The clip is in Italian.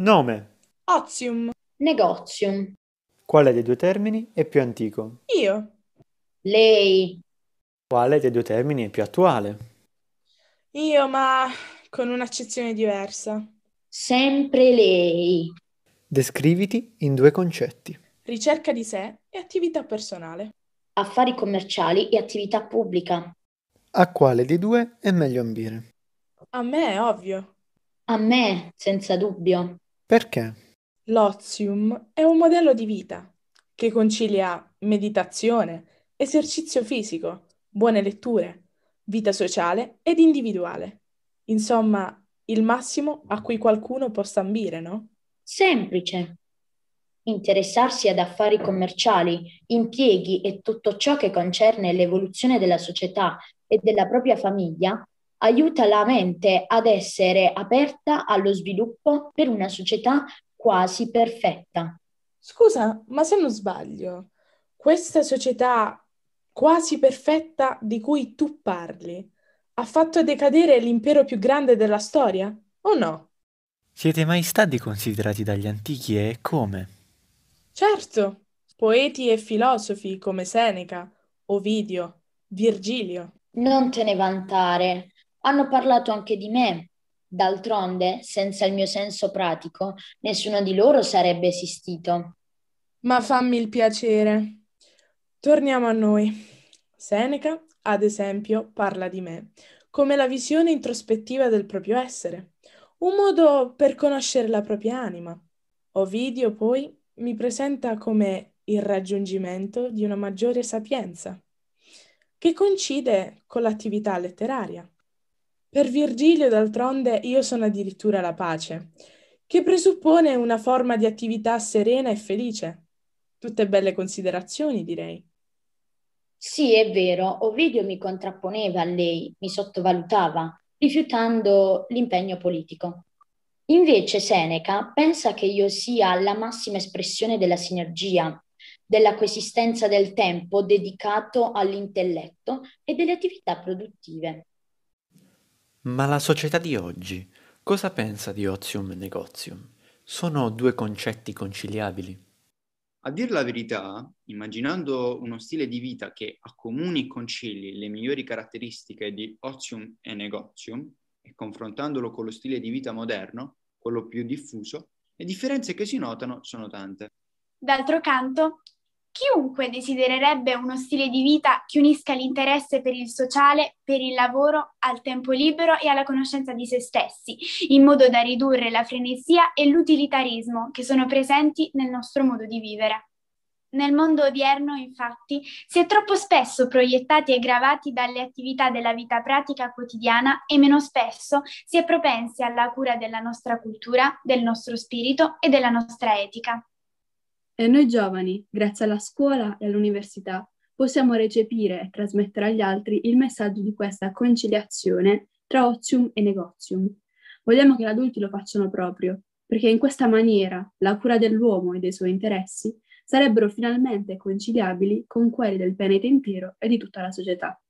Nome. Ozium. Negozium. Quale dei due termini è più antico? Io. Lei. Quale dei due termini è più attuale? Io, ma con un'accezione diversa. Sempre lei. Descriviti in due concetti. Ricerca di sé e attività personale. Affari commerciali e attività pubblica. A quale dei due è meglio ambire? A me ovvio. A me, senza dubbio. Perché? L'ozium è un modello di vita che concilia meditazione, esercizio fisico, buone letture, vita sociale ed individuale. Insomma, il massimo a cui qualcuno possa ambire, no? Semplice. Interessarsi ad affari commerciali, impieghi e tutto ciò che concerne l'evoluzione della società e della propria famiglia aiuta la mente ad essere aperta allo sviluppo per una società quasi perfetta. Scusa, ma se non sbaglio, questa società quasi perfetta di cui tu parli ha fatto decadere l'impero più grande della storia, o no? Siete mai stati considerati dagli antichi e come? Certo, poeti e filosofi come Seneca, Ovidio, Virgilio. Non te ne vantare. Hanno parlato anche di me. D'altronde, senza il mio senso pratico, nessuno di loro sarebbe esistito. Ma fammi il piacere. Torniamo a noi. Seneca, ad esempio, parla di me come la visione introspettiva del proprio essere, un modo per conoscere la propria anima. Ovidio poi mi presenta come il raggiungimento di una maggiore sapienza, che coincide con l'attività letteraria. Per Virgilio, d'altronde, io sono addirittura la pace, che presuppone una forma di attività serena e felice. Tutte belle considerazioni, direi. Sì, è vero, Ovidio mi contrapponeva a lei, mi sottovalutava, rifiutando l'impegno politico. Invece Seneca pensa che io sia la massima espressione della sinergia, della coesistenza del tempo dedicato all'intelletto e delle attività produttive. Ma la società di oggi cosa pensa di ozium e negozium? Sono due concetti conciliabili? A dir la verità, immaginando uno stile di vita che accomuni e concili le migliori caratteristiche di ozium e negozium, e confrontandolo con lo stile di vita moderno, quello più diffuso, le differenze che si notano sono tante. D'altro canto, Chiunque desidererebbe uno stile di vita che unisca l'interesse per il sociale, per il lavoro, al tempo libero e alla conoscenza di se stessi, in modo da ridurre la frenesia e l'utilitarismo che sono presenti nel nostro modo di vivere. Nel mondo odierno, infatti, si è troppo spesso proiettati e gravati dalle attività della vita pratica quotidiana e meno spesso si è propensi alla cura della nostra cultura, del nostro spirito e della nostra etica. E noi giovani, grazie alla scuola e all'università, possiamo recepire e trasmettere agli altri il messaggio di questa conciliazione tra ozium e negozium. Vogliamo che gli adulti lo facciano proprio, perché in questa maniera la cura dell'uomo e dei suoi interessi sarebbero finalmente conciliabili con quelli del pianeta intero e di tutta la società.